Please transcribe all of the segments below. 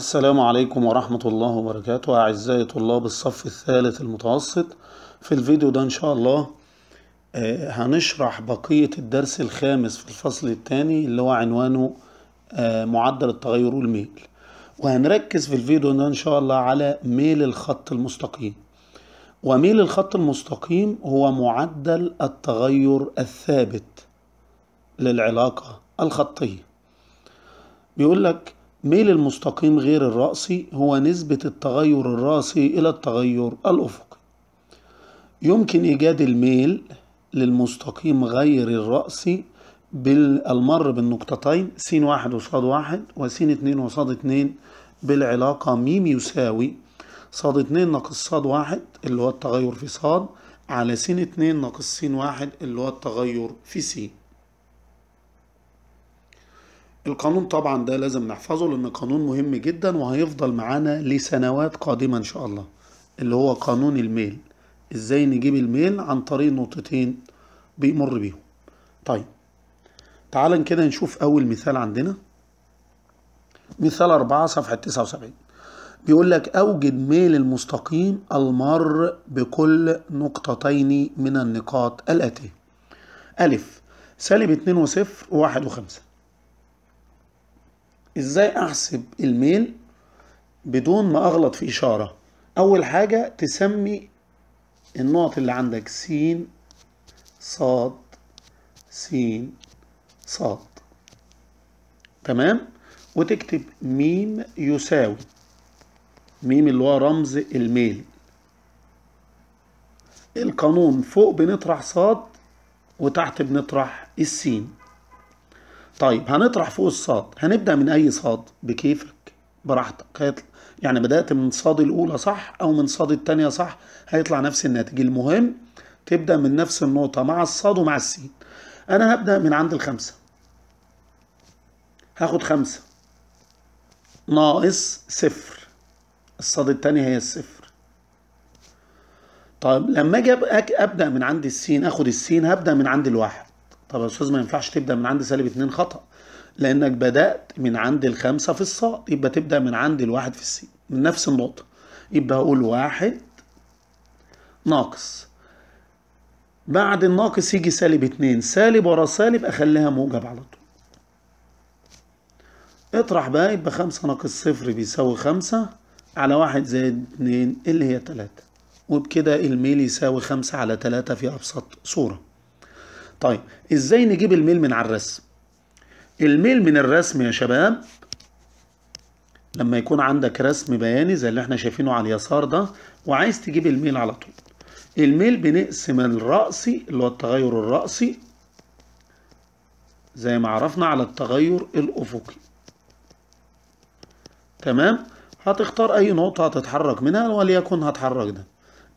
السلام عليكم ورحمة الله وبركاته أعزائي طلاب الصف الثالث المتوسط في الفيديو ده إن شاء الله آه، هنشرح بقية الدرس الخامس في الفصل الثاني اللي هو عنوانه آه، معدل التغير والميل وهنركز في الفيديو ده إن شاء الله على ميل الخط المستقيم وميل الخط المستقيم هو معدل التغير الثابت للعلاقة الخطية بيقول لك ميل المستقيم غير الرأسي هو نسبة التغير الرأسي إلى التغير الأفقي يمكن إيجاد الميل للمستقيم غير الرأسي بالمر بالنقطتين س واحد وصاد واحد وس اتنين وصاد اتنين بالعلاقة م يساوي صاد اتنين ناقص صاد واحد اللي هو التغير في صاد على س اتنين ناقص س واحد اللي هو التغير في س القانون طبعا ده لازم نحفظه لان قانون مهم جدا وهيفضل معانا لسنوات قادمه ان شاء الله اللي هو قانون الميل ازاي نجيب الميل عن طريق نقطتين بيمر بيهم طيب تعال كده نشوف اول مثال عندنا مثال أربعة صفحة تسعة وسبعين بيقول لك أوجد ميل المستقيم المار بكل نقطتين من النقاط الآتية ألف سالب اتنين وصفر وواحد وخمسة ازاي احسب الميل بدون ما اغلط في اشاره اول حاجه تسمي النقط اللي عندك س ص س ص تمام وتكتب ميم يساوي ميم اللي هو رمز الميل القانون فوق بنطرح ص وتحت بنطرح السين طيب هنطرح فوق الصاد هنبدأ من أي صاد بكيفك براحتك هيطلع يعني بدأت من صاد الأولى صح أو من صاد التانية صح هيطلع نفس الناتج المهم تبدأ من نفس النقطة مع الصاد ومع السين أنا هبدأ من عند الخمسة هاخد خمسة ناقص صفر الصاد التانية هي الصفر طيب لما اجي ابدا من عند السين اخد السين هبدا من عند الواحد طب يا استاذ ما ينفعش تبدا من عند سالب 2 خطا لانك بدات من عند الخمسه في الصاد يبقى تبدا من عند الواحد في السين من نفس النقطه يبقى هقول واحد ناقص بعد الناقص يجي سالب 2 سالب ورا سالب اخليها موجب على طول اطرح بقى يبقى خمسة ناقص صفر بيساوي خمسة على واحد زائد اتنين اللي هي تلاتة وبكده الميل يساوي خمسة على تلاتة في أبسط صورة طيب ازاي نجيب الميل من على الرسم الميل من الرسم يا شباب لما يكون عندك رسم بياني زي اللي احنا شايفينه على اليسار ده وعايز تجيب الميل على طول الميل بنقسم الرأسي اللي هو التغير الرأسي زي ما عرفنا على التغير الأفقي تمام هتختار أي نقطة هتتحرك منها وليكن هتحرك ده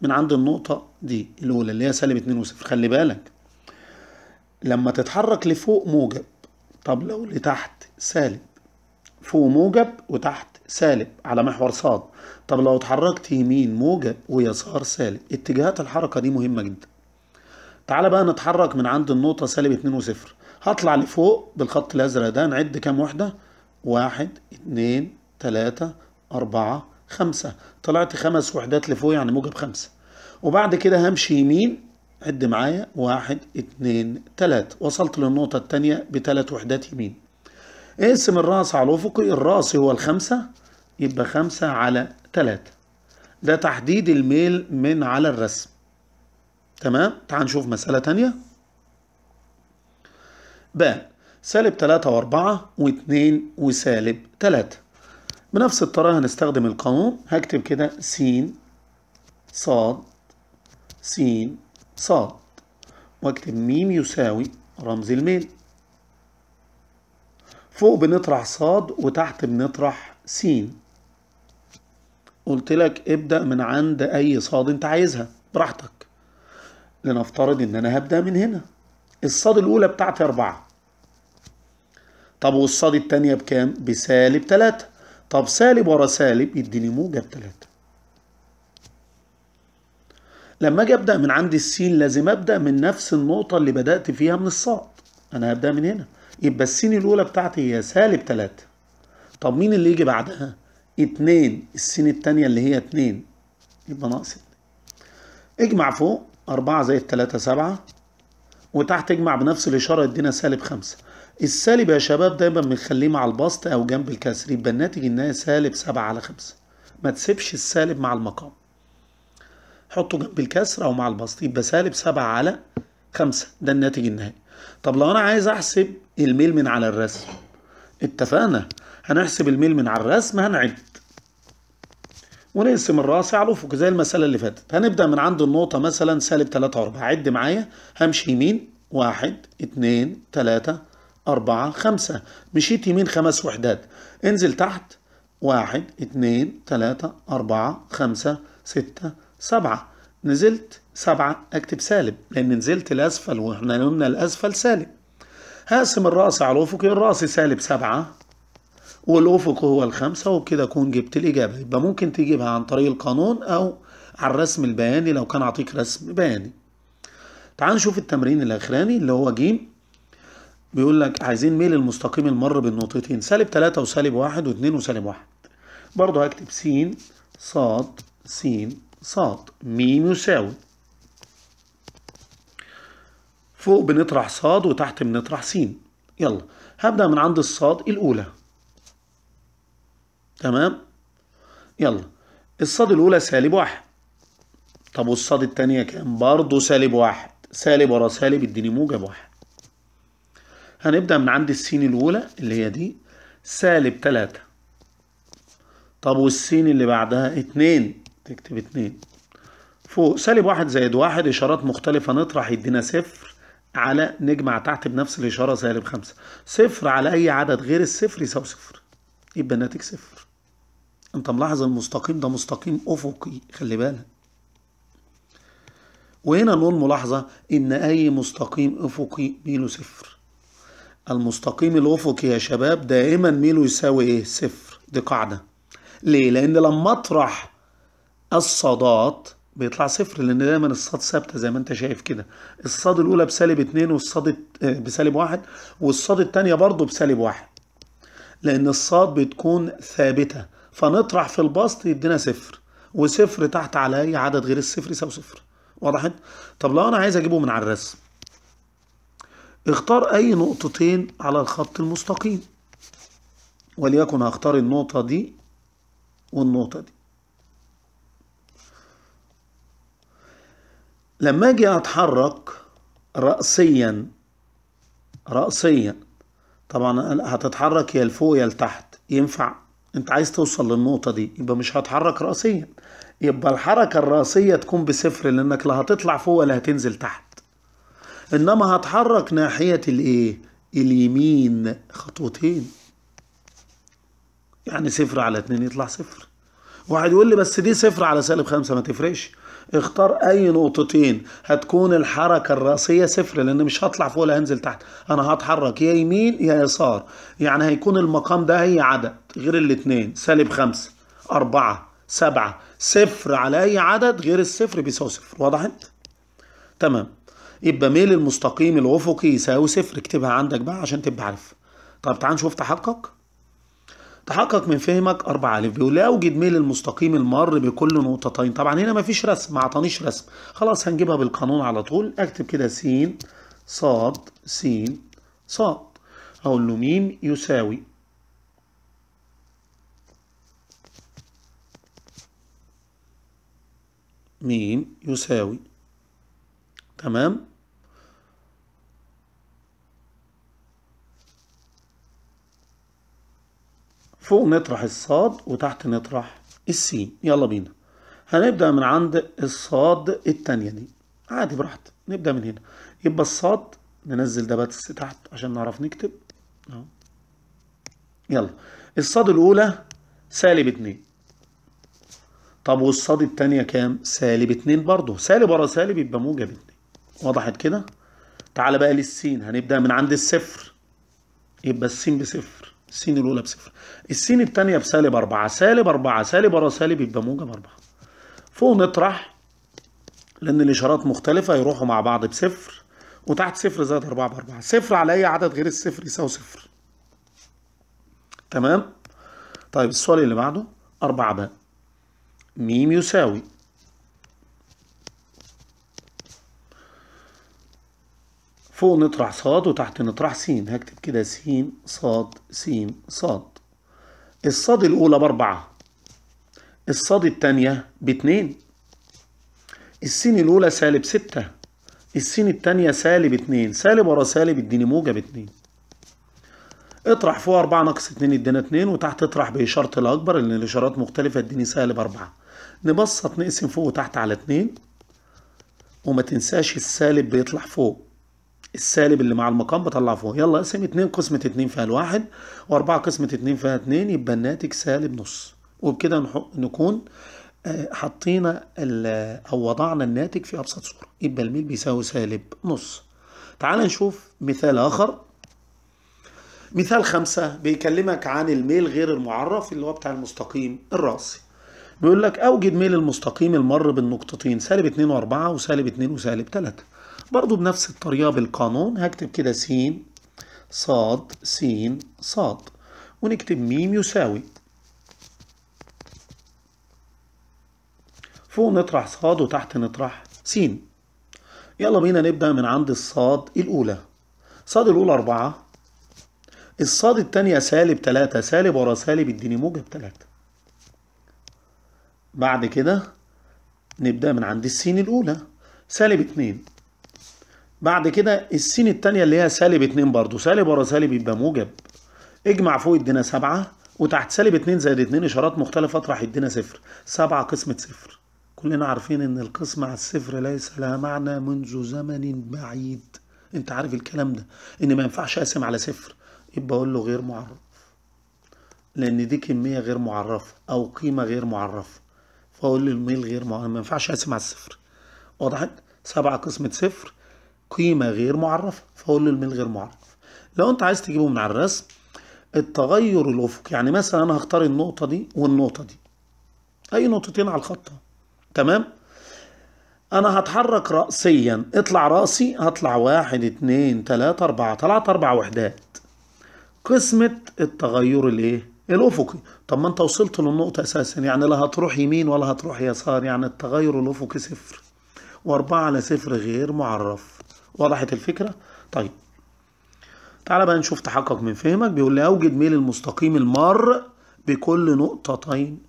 من عند النقطة دي الأولى اللي هي سالب اتنين وصفر خلي بالك لما تتحرك لفوق موجب طب لو لتحت سالب فوق موجب وتحت سالب على محور صاد طب لو اتحركت يمين موجب ويسار سالب اتجاهات الحركة دي مهمة جدا تعالى بقى نتحرك من عند النقطة سالب اتنين وصفر هطلع لفوق بالخط الأزرق ده نعد كام وحدة واحد اتنين تلاتة أربعة خمسة طلعت خمس وحدات لفوق يعني موجب خمسة وبعد كده همشي يمين عد معايا واحد اتنين تلات وصلت للنقطة التانية بتلات وحدات يمين اقسم الرأس على الأفقي الرأس هو الخمسة يبقى خمسة على تلاتة ده تحديد الميل من على الرسم تمام تعال نشوف مسألة تانية ب سالب تلاتة وأربعة واتنين وسالب تلاتة بنفس الطريقة هنستخدم القانون هكتب كده س ص س صاد واكتب ميم يساوي رمز الميل فوق بنطرح صاد وتحت بنطرح س قلت لك ابدأ من عند أي صاد أنت عايزها براحتك لنفترض إن أنا هبدأ من هنا الصاد الأولى بتاعتي أربعة طب والصاد التانية بكام؟ بسالب تلاتة طب سالب ورا سالب يديني موجب تلاتة لما اجي ابدا من عند السين لازم ابدا من نفس النقطه اللي بدات فيها من الصاد انا هبدا من هنا يبقى السين الاولى بتاعتي هي سالب 3 طب مين اللي يجي بعدها 2 السين الثانيه اللي هي 2 يبقى ناقص اجمع فوق 4 زائد 3 7 وتحت اجمع بنفس الاشاره ادينا سالب 5 السالب يا شباب دايما بنخليه مع البسط او جنب الكسر يبقى الناتج انها سالب 7 على 5 ما تسيبش السالب مع المقام حطه جنب الكسر أو مع البسط يبقى سالب 7 على خمسة ده الناتج النهائي طب لو أنا عايز أحسب الميل من على الرسم اتفقنا هنحسب الميل من على الرسم هنعد ونقسم الراس على الأفق زي المسألة اللي فاتت هنبدأ من عند النقطة مثلا سالب تلاتة و عد معايا همشي يمين واحد اتنين تلاتة أربعة خمسة مشيت يمين خمس وحدات انزل تحت واحد اتنين تلاتة أربعة خمسة ستة سبعة نزلت سبعة أكتب سالب لأن نزلت الأسفل وإحنا قلنا الأسفل سالب هقسم الرأس على الأفقي الرأس سالب سبعة والأفق هو الخمسة وبكده أكون جبت الإجابة يبقى ممكن تجيبها عن طريق القانون أو على الرسم البياني لو كان أعطيك رسم بياني تعال نشوف التمرين الأخراني اللي هو جيم بيقول لك عايزين ميل المستقيم المر بالنقطتين سالب تلاتة وسالب واحد واتنين وسالب واحد برضه هكتب س ص س صاد ميم يساوي فوق بنطرح صاد وتحت بنطرح سين يلا هبدأ من عند الصاد الأولى تمام يلا الصاد الأولى سالب واحد طب والصاد التانية كام برضه سالب واحد سالب ورا سالب اديني موجب واحد هنبدأ من عند السين الأولى اللي هي دي سالب تلاتة طب والسين اللي بعدها اتنين تكتب اتنين فوق سالب واحد زائد واحد إشارات مختلفة نطرح يدينا صفر على نجمع تحت بنفس الإشارة سالب خمسة صفر على أي عدد غير الصفر يساوي صفر يبقى الناتج صفر أنت ملاحظ المستقيم ده مستقيم أفقي خلي بالك وهنا نقول ملاحظة إن أي مستقيم أفقي ميله صفر المستقيم الأفقي يا شباب دائما ميله يساوي إيه؟ صفر دي قاعدة ليه؟ لأن لما أطرح الصادات بيطلع صفر لان دايما الصاد ثابته زي ما انت شايف كده الصاد الاولى بسالب 2 والصاد آه، بسالب 1 والصاد الثانيه برضو بسالب 1 لان الصاد بتكون ثابته فنطرح في البسط يدينا صفر وصفر تحت على اي عدد غير الصفر يساوي صفر وضحت طب لو انا عايز اجيبه من على الرسم اختار اي نقطتين على الخط المستقيم وليكن هختار النقطه دي والنقطه دي لما اجي اتحرك رأسيا رأسيا طبعا هتتحرك يا لفوق يا لتحت ينفع انت عايز توصل للنقطة دي يبقى مش هتحرك رأسيا يبقى الحركة الرأسية تكون بصفر لانك لا هتطلع فوق ولا هتنزل تحت انما هتحرك ناحية الايه اليمين خطوتين يعني صفر على اتنين يطلع صفر واحد يقول لي بس دي صفر على سالب خمسة ما تفرقش اختار اي نقطتين هتكون الحركة الرأسية صفر لان مش هطلع فوق ولا هنزل تحت انا هتحرك يا يمين يا يسار يعني هيكون المقام ده هي عدد غير الاتنين سالب خمسة اربعة سبعة صفر على اي عدد غير الصفر بيساوي صفر انت تمام يبقى ميل المستقيم الافقي يساوي صفر اكتبها عندك بقى عشان تبقى عارف طب تعال نشوف تحقق تحقق من فهمك 4 ألف بيقول ولا أوجد ميل المستقيم المر بكل نقطتين طبعا هنا مفيش رسم ما عطانيش رسم خلاص هنجيبها بالقانون على طول أكتب كده س ص س ص أقول له م يساوي م يساوي تمام فوق نطرح الصاد وتحت نطرح السين يلا بينا هنبدأ من عند الصاد التانية دي عادي براحتك نبدأ من هنا يبقى الصاد ننزل ده بس تحت عشان نعرف نكتب اهو يلا الصاد الأولى سالب اتنين طب والصاد التانية كام؟ سالب اتنين برضه سالب ورا سالب يبقى موجب اتنين وضحت كده؟ تعالى بقى للسين هنبدأ من عند الصفر يبقى السين بصفر السين الاولى بصفر السين الثانيه بسالب 4 سالب 4 سالب ورا سالب يبقى موجب 4 فوق نطرح لان الاشارات مختلفه يروحوا مع بعض بصفر وتحت صفر زائد 4 ب 4 صفر على اي عدد غير الصفر يساوي صفر تمام طيب السؤال اللي بعده 4 ب م يساوي فوق نطرح صاد وتحت نطرح سين هكتب كده سين صاد سين صاد الصاد الأولى بأربعة الصاد التانية باتنين السين الأولى سالب ستة السين التانية سالب اتنين سالب ورا سالب اديني موجب اتنين اطرح فوق أربعة ناقص اتنين ادينا اتنين وتحت اطرح بإشارة الأكبر لأن الإشارات مختلفة اديني سالب أربعة نبسط نقسم فوق وتحت على اتنين وما تنساش السالب بيطلع فوق السالب اللي مع المقام بطلع فوق يلا اقسم 2 قسمة 2 فيها الواحد و4 قسمة 2 فيها 2 يبقى الناتج سالب نص وبكده نكون آه، حطينا او وضعنا الناتج في ابسط صورة يبقى الميل بيساوي سالب نص تعال نشوف مثال اخر مثال خمسة بيكلمك عن الميل غير المعرف اللي هو بتاع المستقيم الراسي بيقول لك اوجد ميل المستقيم المر بالنقطتين سالب 2 و4 وسالب 2 وسالب 3 برضو بنفس الطريقة بالقانون هكتب كده س ص س ص ونكتب م يساوي فوق نطرح ص وتحت نطرح س يلا بينا نبدأ من عند الصاد الأولى صاد الأولى أربعة الصاد التانية سالب تلاتة سالب ورا سالب اديني موجب تلاتة بعد كده نبدأ من عند السين الأولى سالب اتنين بعد كده السين التانية اللي هي سالب اتنين برضو سالب ورا سالب يبقى موجب اجمع فوق ادينا سبعة وتحت سالب اتنين زائد اتنين اشارات مختلفة اطرح يدينا صفر سبعة قسمة صفر كلنا عارفين ان القسمة على الصفر ليس لها معنى منذ زمن بعيد انت عارف الكلام ده ان ما ينفعش اقسم على صفر يبقى اقول له غير معرف لان دي كمية غير معرفة او قيمة غير معرفة فاقول له الميل غير معرف ما ينفعش اقسم على الصفر واضح سبعة قسمة صفر قيمة غير معرفة فأقول له الميل غير معرف لو أنت عايز تجيبه من على الرسم التغير الأفقي يعني مثلا أنا هختار النقطة دي والنقطة دي أي نقطتين على الخط تمام أنا هتحرك رأسيا اطلع رأسي هطلع واحد اتنين تلاتة أربعة طلعت أربع وحدات قسمة التغير الإيه؟ الأفقي طب ما أنت وصلت للنقطة أساسا يعني لا هتروح يمين ولا هتروح يسار يعني التغير الأفقي صفر وأربعة على صفر غير معرف وضحت الفكرة؟ طيب تعالى بقى نشوف تحقق من فهمك بيقول لي أوجد ميل المستقيم المار بكل نقطتين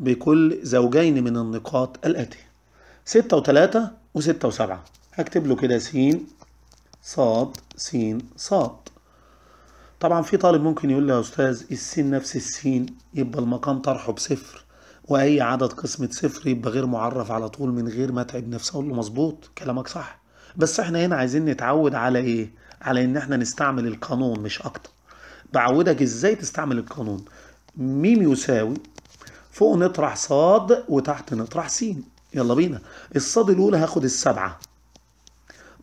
بكل زوجين من النقاط الآتية ستة وتلاتة وستة وسبعة هكتب له كده س ص س ص طبعا في طالب ممكن يقول لي يا أستاذ السين نفس السين يبقى المقام طرحه بصفر وأي عدد قسمة صفر يبقى غير معرف على طول من غير ما أتعب نفسي أقول له مظبوط كلامك صح بس احنا هنا عايزين نتعود على ايه على ان احنا نستعمل القانون مش اكتر بعودك ازاي تستعمل القانون ميم يساوي فوق نطرح صاد وتحت نطرح سين يلا بينا الصاد الاولى هاخد السبعة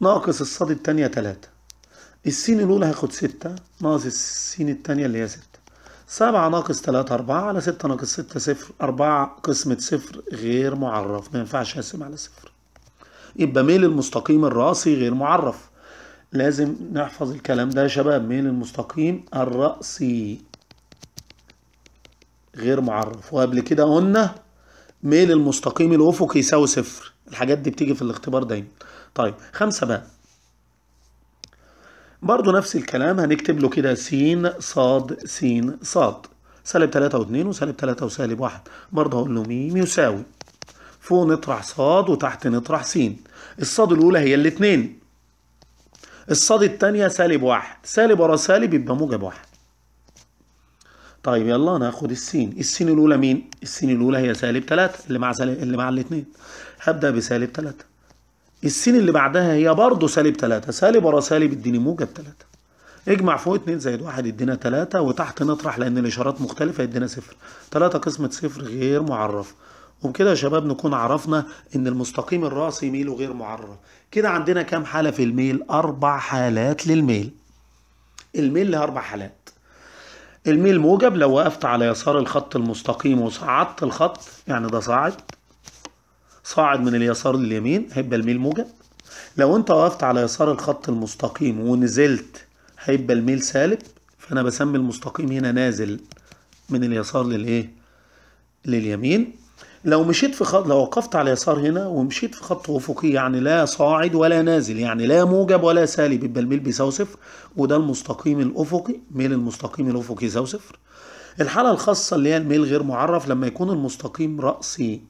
ناقص الصاد التانية تلاتة السين الاولى هاخد ستة ناقص السين التانية اللي هي ستة سبعة ناقص تلاتة أربعة على ستة ناقص ستة صفر أربعة قسمة صفر غير معرف ما ينفعش أقسم على صفر يبقى ميل المستقيم الرأسي غير معرف لازم نحفظ الكلام ده يا شباب ميل المستقيم الرأسي غير معرف وقبل كده قلنا ميل المستقيم الأفقي يساوي صفر الحاجات دي بتيجي في الاختبار دايما طيب خمسة بقى برضو نفس الكلام هنكتب له كده س ص س ص سالب 3 و2 وسالب 3 وسالب 1 برضه هقول له م يساوي فوق نطرح صاد وتحت نطرح سين الصاد الأولى هي الاثنين الصاد الثانيه سالب واحد سالب ورا سالب يبقى موجب واحد طيب يلا ناخد السين السين الأولى مين؟ السين الأولى هي سالب 3 اللي مع سالب اللي مع الاثنين هبدأ بسالب 3 السين اللي بعدها هي برضه سالب 3 سالب ورا سالب اديني موجب 3 اجمع فوق 2 زائد 1 ادينا 3 وتحت نطرح لان الاشارات مختلفه ادينا صفر 3 قسمه صفر غير معرف وبكده يا شباب نكون عرفنا ان المستقيم الرأسي ميله غير معرض كده عندنا كام حالة في الميل اربع حالات للميل الميل له اربع حالات الميل موجب لو وقفت على يسار الخط المستقيم وصعدت الخط يعني ده صاعد صاعد من اليسار لليمين هيبقى الميل موجب لو انت وقفت على يسار الخط المستقيم ونزلت هيبقى الميل سالب فانا بسمي المستقيم هنا نازل من اليسار للايه لليمين لو مشيت في خط لو وقفت على يسار هنا ومشيت في خط افقي يعني لا صاعد ولا نازل يعني لا موجب ولا سالب يبقى الميل بيساوي صفر وده المستقيم الافقي ميل المستقيم الافقي يساوي صفر الحاله الخاصه اللي هي الميل غير معرف لما يكون المستقيم راسي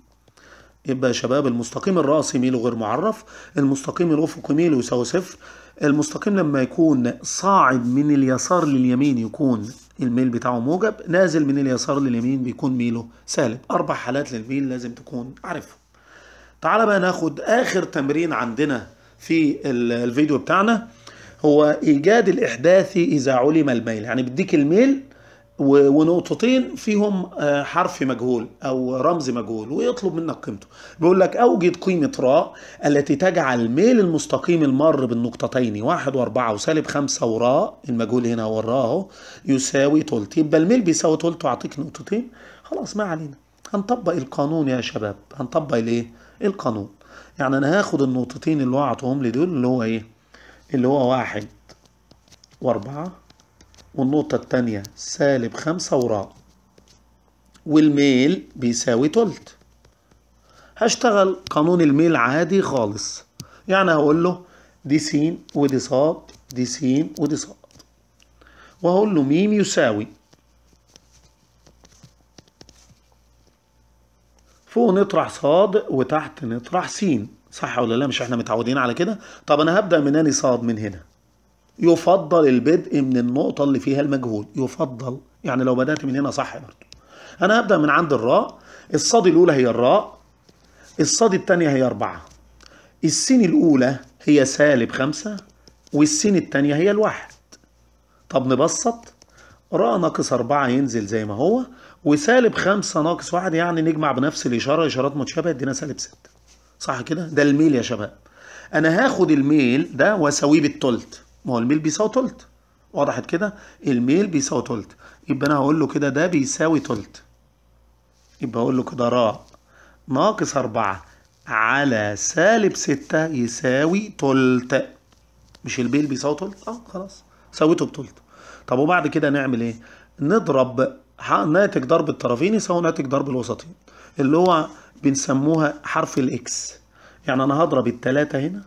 يبقى يا شباب المستقيم الراسي ميله غير معرف المستقيم الافقي ميله يساوي صفر المستقيم لما يكون صاعد من اليسار لليمين يكون الميل بتاعه موجب نازل من اليسار لليمين بيكون ميله سالب أربع حالات للميل لازم تكون عارفهم تعال بقى ناخد آخر تمرين عندنا في الفيديو بتاعنا هو إيجاد الإحداثي إذا علم الميل يعني بديك الميل ونقطتين فيهم آه، حرف مجهول او رمز مجهول ويطلب منك قيمته بيقول لك اوجد قيمه راء التي تجعل ميل المستقيم المر بالنقطتين واحد واربعة وسالب خمسة وراء المجهول هنا هو الراء اهو يساوي تلت يبقى الميل بيساوي تلت واعطيك نقطتين خلاص ما علينا هنطبق القانون يا شباب هنطبق الايه القانون يعني انا هاخد النقطتين اللي هو اعطوهم لي دول اللي هو ايه اللي هو واحد واربعة والنقطة التانية سالب خمسة وراء والميل بيساوي تلت هشتغل قانون الميل عادي خالص يعني هقول له دي س ودي ص دي س ودي ص وهقول له م يساوي فوق نطرح ص وتحت نطرح س صح ولا لا مش احنا متعودين على كده طب انا هبدا من اني ص من هنا يفضل البدء من النقطة اللي فيها المجهول يفضل يعني لو بدأت من هنا صح برضه أنا هبدأ من عند الراء الصاد الأولى هي الراء الصاد الثانية هي أربعة السين الأولى هي سالب خمسة والسين الثانية هي الواحد طب نبسط راء ناقص أربعة ينزل زي ما هو وسالب خمسة ناقص واحد يعني نجمع بنفس الإشارة إشارات متشابهة يدينا سالب ستة صح كده؟ ده الميل يا شباب أنا هاخد الميل ده وأساويه بالتلت ما هو الميل بيساوي تلت وضحت كده الميل بيساوي تلت يبقى انا هقول له كده ده بيساوي تلت يبقى هقول له كده راء ناقص أربعة على سالب ستة يساوي تلت مش الميل بيساوي تلت اه خلاص سويته بتلت طب وبعد كده نعمل ايه نضرب ناتج ضرب الطرفين يساوي ناتج ضرب الوسطين اللي هو بنسموها حرف الاكس يعني انا هضرب التلاتة هنا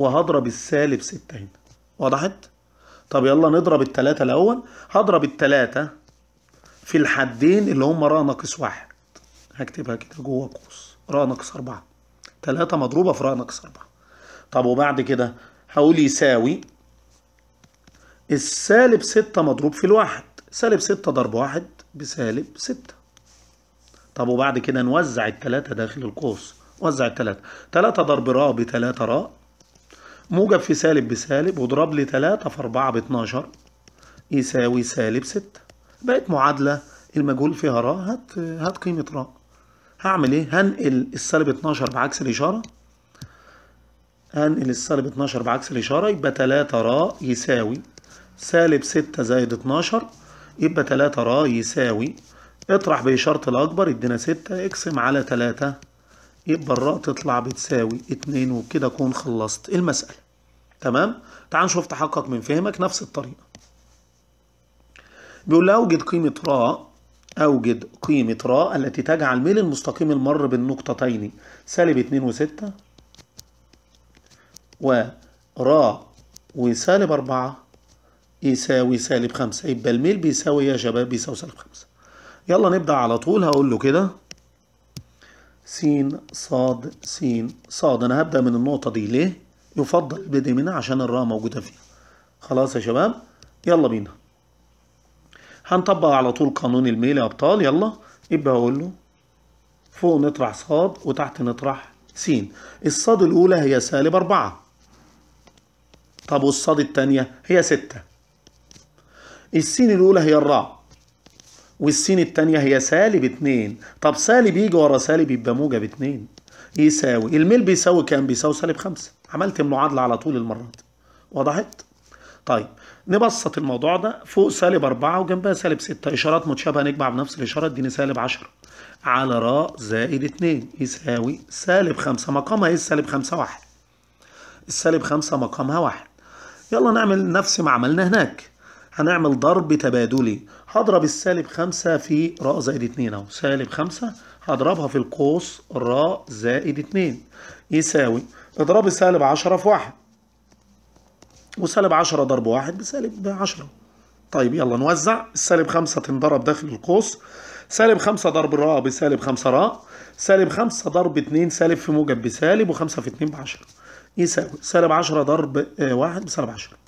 وهضرب السالب 6 هنا وضحت؟ طب يلا نضرب الثلاثة الأول هضرب الثلاثة في الحدين اللي هم را ناقص واحد هكتبها كده جوه قوس را ناقص أربعة ثلاثة مضروبة في را ناقص أربعة طب وبعد كده هقول يساوي السالب ستة مضروب في الواحد سالب ستة ضرب واحد بسالب ستة طب وبعد كده نوزع الثلاثة داخل القوس وزع الثلاثة ثلاثة ضرب را بثلاثة را موجب في سالب بسالب واضرب لي 3 في 4 ب 12 يساوي سالب 6 بقت معادلة المجهول فيها را هات هات قيمة را هعمل ايه؟ هنقل السالب 12 بعكس الإشارة هنقل السالب 12 بعكس الإشارة يبقى 3 را يساوي سالب 6 زائد 12 يبقى 3 را يساوي اطرح بإشارة الأكبر يدينا 6 اقسم على 3 يبقى الراء تطلع بتساوي اتنين وبكده اكون خلصت إيه المسألة تمام تعال نشوف تحقق من فهمك نفس الطريقة بيقول لي اوجد قيمة راء اوجد قيمة راء التي تجعل ميل المستقيم المر بالنقطتين سالب اتنين وستة وراء وسالب أربعة يساوي سالب خمسة يبقى الميل بيساوي يا شباب بيساوي سالب خمسة يلا نبدأ على طول هقول له كده س ص س ص أنا هبدأ من النقطة دي ليه؟ يفضل البدء منها عشان الراء موجودة فيها خلاص يا شباب يلا بينا هنطبق على طول قانون الميل يا أبطال يلا يبقى اقول له فوق نطرح ص وتحت نطرح س الصاد الأولى هي سالب أربعة طب والصاد التانية هي ستة السين الأولى هي الراء والسين التانية هي سالب اتنين طب سالب يجي ورا سالب يبقى موجب اتنين يساوي الميل بيساوي كام؟ بيساوي سالب خمسة عملت المعادلة على طول المرة دي وضحت؟ طيب نبسط الموضوع ده فوق سالب 4 وجنبها سالب 6 إشارات متشابهة نجمع بنفس الإشارة اديني سالب 10 على راء زائد 2 يساوي سالب 5 مقامها ايه السالب 5 1 السالب 5 مقامها 1 يلا نعمل نفس ما عملنا هناك هنعمل ضرب تبادلي هضرب السالب خمسة في راء زائد اتنين اهو سالب خمسة هضربها في القوس راء زائد اتنين يساوي اضرب سالب عشرة في واحد وسالب عشرة ضرب واحد بسالب عشرة طيب يلا نوزع السالب خمسة تنضرب داخل القوس سالب خمسة ضرب راء بسالب خمسة راء سالب خمسة ضرب اتنين سالب في موجب بسالب وخمسة في اتنين بعشرة يساوي سالب عشرة ضرب آه، واحد بسالب عشرة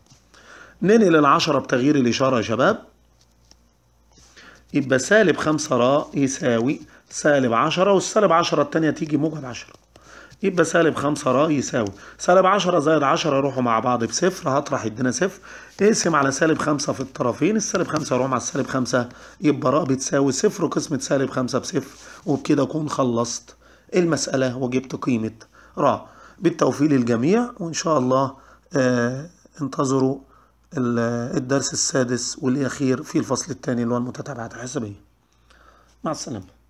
ننقل العشرة بتغيير الإشارة يا شباب يبقى سالب خمسة را يساوي سالب عشرة والسالب عشرة التانية تيجي موجب عشرة يبقى سالب خمسة را يساوي سالب عشرة زائد عشرة يروحوا مع بعض بصفر هطرح يدينا صفر اقسم على سالب خمسة في الطرفين السالب خمسة يروح مع السالب خمسة يبقى را بتساوي صفر وقسمة سالب خمسة بصفر وبكده أكون خلصت المسألة وجبت قيمة را بالتوفيق للجميع وإن شاء الله آه انتظروا الدرس السادس والأخير في الفصل الثاني اللي هو المتتابعات الحسابية مع السلامة